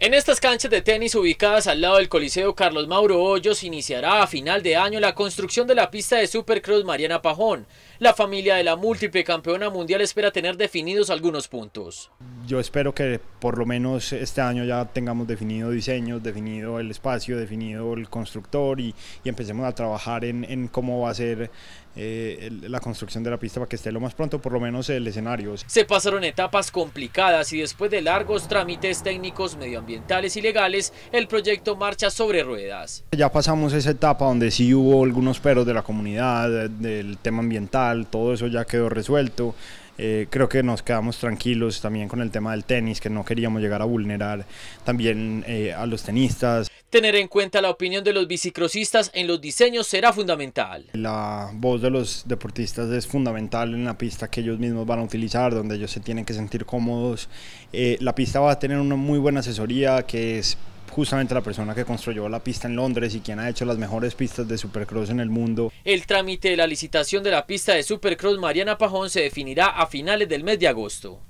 En estas canchas de tenis ubicadas al lado del Coliseo Carlos Mauro Hoyos iniciará a final de año la construcción de la pista de Supercross Mariana Pajón. La familia de la múltiple campeona mundial espera tener definidos algunos puntos yo espero que por lo menos este año ya tengamos definido diseños, definido el espacio, definido el constructor y, y empecemos a trabajar en, en, cómo va a ser eh, la construcción de la pista para que esté lo más pronto, por lo menos el escenario. Se pasaron etapas complicadas y después de largos trámites técnicos, medioambientales y legales, el proyecto marcha sobre ruedas. Ya pasamos esa etapa donde sí hubo algunos peros de la comunidad, del tema ambiental, todo eso ya quedó resuelto. Eh, creo que nos quedamos tranquilos también con el tema del tenis, que no queríamos llegar a vulnerar también eh, a los tenistas. Tener en cuenta la opinión de los bicicrosistas en los diseños será fundamental. La voz de los deportistas es fundamental en la pista que ellos mismos van a utilizar, donde ellos se tienen que sentir cómodos. Eh, la pista va a tener una muy buena asesoría que es justamente la persona que construyó la pista en Londres y quien ha hecho las mejores pistas de Supercross en el mundo. El trámite de la licitación de la pista de Supercross Mariana Pajón se definirá a finales del mes de agosto.